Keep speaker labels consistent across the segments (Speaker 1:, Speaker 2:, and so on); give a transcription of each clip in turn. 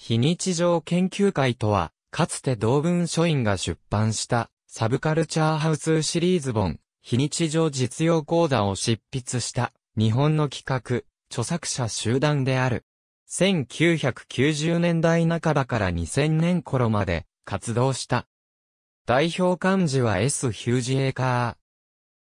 Speaker 1: 非日常研究会とは、かつて同文書院が出版したサブカルチャーハウスシリーズ本、非日常実用講座を執筆した日本の企画、著作者集団である。1990年代半ばから2000年頃まで活動した。代表幹事は S. ヒュージエーカー。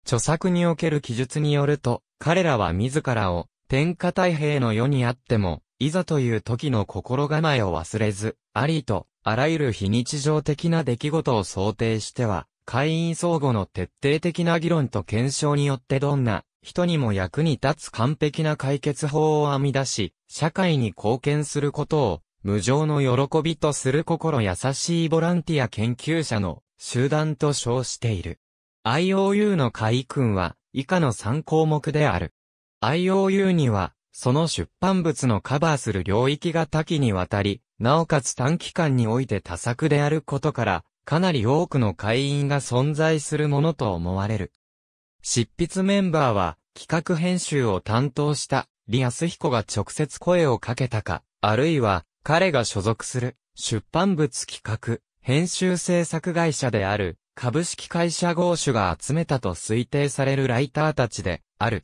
Speaker 1: 著作における記述によると、彼らは自らを天下太平の世にあってもいざという時の心構えを忘れず、ありと、あらゆる非日常的な出来事を想定しては、会員相互の徹底的な議論と検証によってどんな人にも役に立つ完璧な解決法を編み出し、社会に貢献することを無常の喜びとする心優しいボランティア研究者の集団と称している。IOU の会訓は以下の3項目である。IOU にはその出版物のカバーする領域が多岐にわたり、なおかつ短期間において多作であることから、かなり多くの会員が存在するものと思われる。執筆メンバーは、企画編集を担当したリアスヒコが直接声をかけたか、あるいは彼が所属する出版物企画、編集制作会社である株式会社合主が集めたと推定されるライターたちである。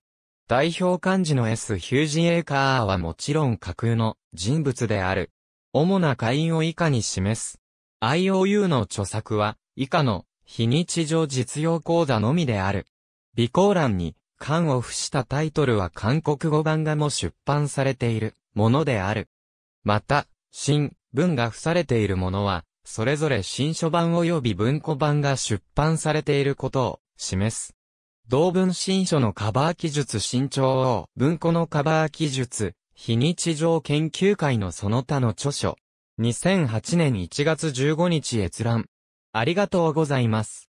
Speaker 1: 代表漢字の S ヒュージエーカーはもちろん架空の人物である。主な会員を以下に示す。IOU の著作は、以下の非日常実用講座のみである。備考欄に、漢を付したタイトルは韓国語版がも出版されているものである。また、新、文が付されているものは、それぞれ新書版及び文庫版が出版されていることを示す。同文新書のカバー記述新潮を、文庫のカバー記述、非日常研究会のその他の著書。2008年1月15日閲覧。ありがとうございます。